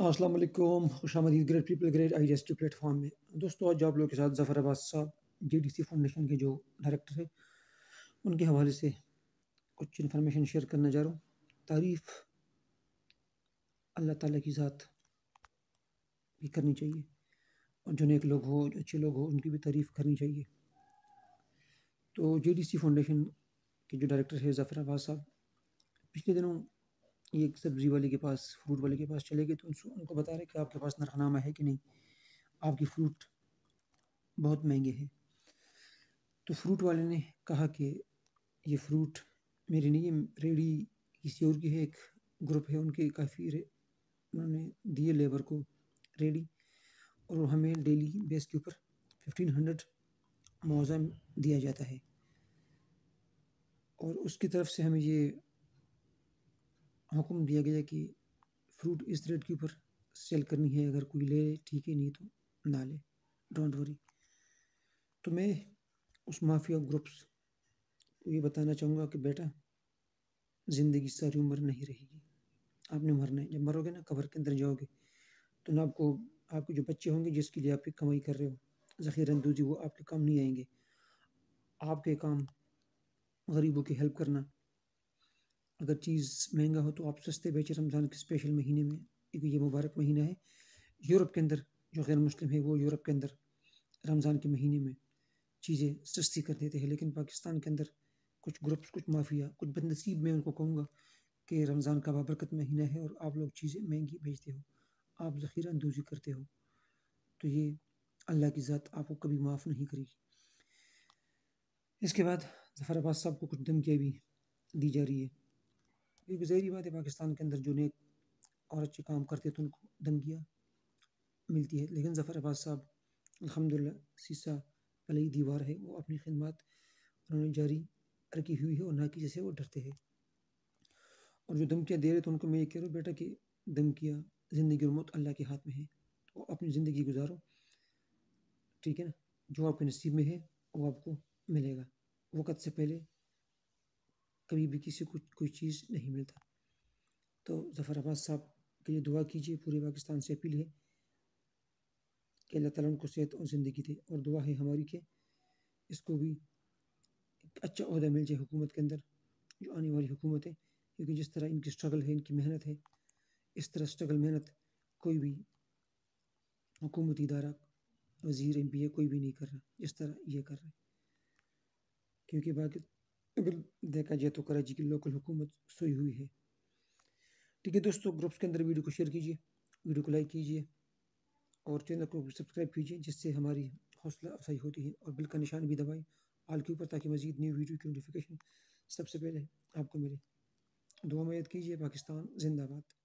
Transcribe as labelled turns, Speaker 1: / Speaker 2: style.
Speaker 1: अस्सलाम वालेकुम खुश आमदीद great people great I S T platform में दोस्तों आज आप लोगों के साथ जफ़र अब्बास साहब जे डी सी फाउंडेशन के जो डायरेक्टर हैं उनके हवाले से कुछ इन्फॉर्मेशन शेयर करने जा रहा हूँ तारीफ़ अल्लाह ताला की ज़ात भी करनी चाहिए और जो नेक लोग हो जो अच्छे लोग हो उनकी भी तारीफ़ करनी चाहिए तो जे डी सी फाउंडेशन के जो डायरेक्टर है जफ़र अब्बास साहब पिछले दिनों ये सब्ज़ी वाले के पास फ्रूट वाले के पास चले गए तो उनको बता रहे कि आपके पास नरखनामा है कि नहीं आपकी फ्रूट बहुत महंगे हैं तो फ्रूट वाले ने कहा कि ये फ्रूट मेरी नहीं है रेडी किसी और की है एक ग्रुप है उनके काफ़ी उन्होंने दिए लेबर को रेडी और हमें डेली बेस के ऊपर फिफ्टीन हंड्रेड मुआवजा दिया जाता है और उसकी तरफ से हमें ये हुक्म दिया गया कि फ्रूट इस रेट के ऊपर सेल करनी है अगर कोई ले ठीक है नहीं तो ना ले डोंट वरी तो मैं उस माफिया ग्रुप्स को ये बताना चाहूँगा कि बेटा ज़िंदगी सारी उम्र नहीं रहेगी आपने मरना है जब मरोगे ना कब्र के अंदर जाओगे तो ना आपको आपके जो बच्चे होंगे जिसके लिए आप कमाई कर रहे हो ज़खीरा अंदूजी वो आपके काम नहीं आएंगे आपके काम गरीबों की हेल्प करना अगर चीज़ महंगा हो तो आप सस्ते बेचें रमज़ान के स्पेशल महीने में क्योंकि ये मुबारक महीना है यूरोप के अंदर जो गैर मुस्लिम है वो यूरोप के अंदर रमज़ान के महीने में चीज़ें सस्ती कर देते हैं लेकिन पाकिस्तान के अंदर कुछ ग्रुप्स कुछ माफिया कुछ बदनसीब मैं उनको कहूँगा कि रमज़ान का बाबरकत महीना है और आप लोग चीज़ें महंगी बेचते हो आप ज़ख़ीरा अंदोज़ी करते हो तो ये अल्लाह की ज़ात आपको कभी माफ़ नहीं करेगी इसके बाद जफ़र आबाद साहब को कुछ धमकियाँ भी दी जा रही है क्योंकि जहरी बात है पाकिस्तान के अंदर जो नेक और अच्छे काम करते थे तो उनको धमकियाँ मिलती है लेकिन जफ़र अब्बास साहब अलहमदिल्ला सीसा भले दीवार है वो अपनी खदमात उन्होंने जारी रखी हुई है और ना कि जैसे वो डरते हैं और जो धमकियाँ दे रहे थे तो उनको मैं ये कह रहा हूँ बेटा कि धमकियाँ ज़िंदगी और मौत अल्लाह के हाथ में है तो अपनी ज़िंदगी गुजारो ठीक है ना जो आपके नसीब में है वो आपको मिलेगा वक़्त से पहले कभी भी किसी को कोई चीज़ नहीं मिलता तो ज़फ़र अब्बास साहब के लिए दुआ कीजिए पूरे पाकिस्तान से अपील है कि अल्लाह ताला उनको सेहत और ज़िंदगी दे और दुआ है हमारी के इसको भी एक अच्छा अहदा मिल जाए हुकूमत के अंदर जो आने वाली हुकूमत है क्योंकि जिस तरह इनकी स्ट्रगल है इनकी मेहनत है इस तरह स्ट्रगल मेहनत कोई भी हुकूमती इदारा वज़ी एम पी ए कोई भी नहीं कर रहा जिस तरह ये कर रहे क्योंकि बाकी देखा जाए तो कराची की लोकल हुकूमत सोई हुई है ठीक है दोस्तों ग्रुप्स के अंदर वीडियो को शेयर कीजिए वीडियो को लाइक कीजिए और चैनल को सब्सक्राइब कीजिए जिससे हमारी हौसला अफजाई होती है और बिल का निशान भी दबाएँ आल के ऊपर ताकि मजीद न्यू वीडियो की नोटिफिकेशन सबसे पहले आपको मिले दुआ मैद कीजिए पाकिस्तान जिंदाबाद